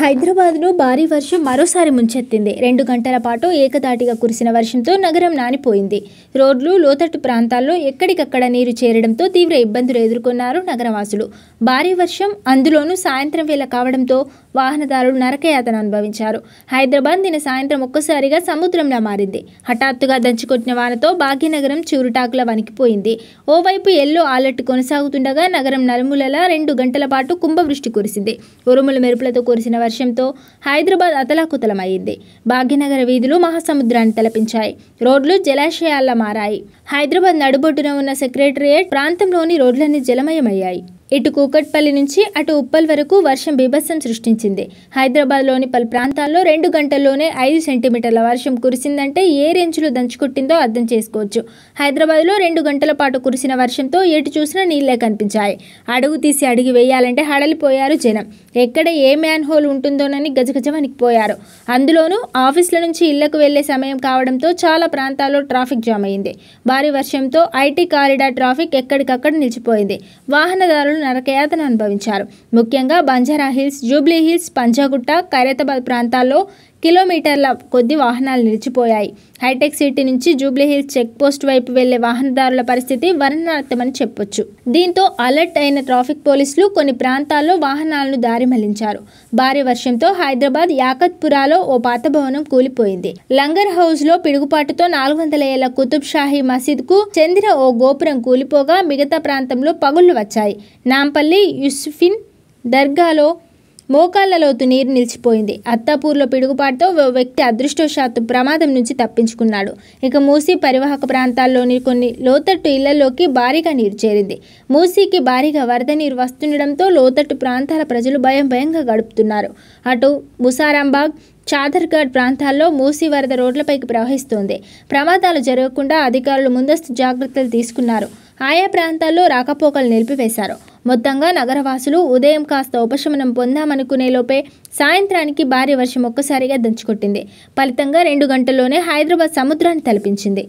హైదరాబాద్లో భారీ వర్షం మరోసారి ముంచెత్తింది రెండు గంటల పాటు ఏకదాటిగా కురిసిన వర్షంతో నగరం నానిపోయింది రోడ్లు లోతట్టు ప్రాంతాల్లో ఎక్కడికక్కడ నీరు చేరడంతో తీవ్ర ఇబ్బందులు ఎదుర్కొన్నారు నగరవాసులు భారీ వర్షం అందులోనూ సాయంత్రం వేళ కావడంతో వాహనదారులు నరకయాతను అనుభవించారు హైదరాబాద్ నిన్న సాయంత్రం ఒక్కసారిగా సముద్రంలా మారింది హఠాత్తుగా దంచుకొట్టిన వానతో భాగ్యనగరం చూరుటాకుల వణికిపోయింది ఓవైపు ఎల్లో అలర్ట్ కొనసాగుతుండగా నగరం నలుమూలలా రెండు గంటల పాటు కుంభవృష్టి కురిసింది ఉరుముల మెరుపులతో కురిసిన వర్షంతో హైదరాబాద్ అతలాకుతలమైంది భాగ్యనగర వీధులు మహాసముద్రాన్ని తలపించాయి రోడ్లు జలాశయాల్లో మారాయి హైదరాబాద్ నడుబొడ్డున ఉన్న సెక్రటరియేట్ ప్రాంతంలోని రోడ్లన్నీ జలమయమయ్యాయి ఇటు కూకట్పల్లి నుంచి అటు ఉప్పల్ వరకు వర్షం బీభత్సం సృష్టించింది హైదరాబాద్లోని పలు ప్రాంతాల్లో రెండు గంటల్లోనే ఐదు సెంటీమీటర్ల వర్షం కురిసిందంటే ఏ రేంజ్లో దంచుకుట్టిందో అర్థం చేసుకోవచ్చు హైదరాబాద్లో రెండు గంటల పాటు కురిసిన వర్షంతో ఎటు చూసినా నీళ్లే కనిపించాయి అడుగు తీసి అడిగి వేయాలంటే హడలిపోయారు జనం ఎక్కడ ఏ మ్యాన్ హోల్ ఉంటుందోనని గజగజ వణికిపోయారు అందులోనూ ఆఫీసుల నుంచి ఇళ్లకు వెళ్లే సమయం కావడంతో చాలా ప్రాంతాల్లో ట్రాఫిక్ జామ్ అయింది భారీ వర్షంతో ఐటీ కారిడార్ ట్రాఫిక్ ఎక్కడికక్కడ నిలిచిపోయింది వాహనదారులు పలువురు నరకయాతను అనుభవించారు ముఖ్యంగా Banjara hills Jubilee hills Panjagutta Khairatabad ప్రాంతాల్లో కిలోమీటర్ల కొద్ది వాహనాలు నిలిచిపోయాయి హైటెక్ సిటీ నుంచి జూబ్లీహిల్స్ చెక్ పోస్ట్ వైపు వెళ్లే వాహనదారుల పరిస్థితి వర్ణనార్థమని చెప్పొచ్చు దీంతో అలర్ట్ అయిన ట్రాఫిక్ పోలీసులు కొన్ని ప్రాంతాల్లో వాహనాలను దారి భారీ వర్షంతో హైదరాబాద్ యాకత్పురాలో ఓ పాత భవనం కూలిపోయింది లంగర్ హౌస్ లో పిడుగుపాటుతో నాలుగు వందల ఏళ్ల కుతుబ్ షాహీ మసీద్ కు చెందిన ఓ గోపురం కూలిపోగా మిగతా ప్రాంతంలో పగుళ్లు వచ్చాయి నాంపల్లి యుస్ఫిన్ దర్గాలో మోకాళ్ల లోతు నీరు నిలిచిపోయింది అత్తాపూర్లో పిడుగుపాటుతో ఓ వ్యక్తి అదృష్టవశాత్తు ప్రమాదం నుంచి తప్పించుకున్నాడు ఇక మూసీ పరివాహక ప్రాంతాల్లోని కొన్ని లోతట్టు ఇళ్లలోకి భారీగా నీరు చేరింది మూసీకి భారీగా వరద నీరు వస్తుండడంతో లోతట్టు ప్రాంతాల ప్రజలు భయం భయంగా గడుపుతున్నారు అటు ముసారాంబాగ్ చాదర్గఢ్ ప్రాంతాల్లో మూసీ వరద రోడ్లపైకి ప్రవహిస్తోంది ప్రమాదాలు జరగకుండా అధికారులు ముందస్తు జాగ్రత్తలు తీసుకున్నారు ఆయా ప్రాంతాల్లో రాకపోకలు నిలిపివేశారు మొత్తంగా నగరవాసులు ఉదయం కాస్త ఉపశమనం పొందామనుకునేలోపే సాయంత్రానికి భారీ వర్షం ఒక్కసారిగా దంచుకొట్టింది ఫలితంగా రెండు గంటల్లోనే హైదరాబాద్ సముద్రాన్ని తలపించింది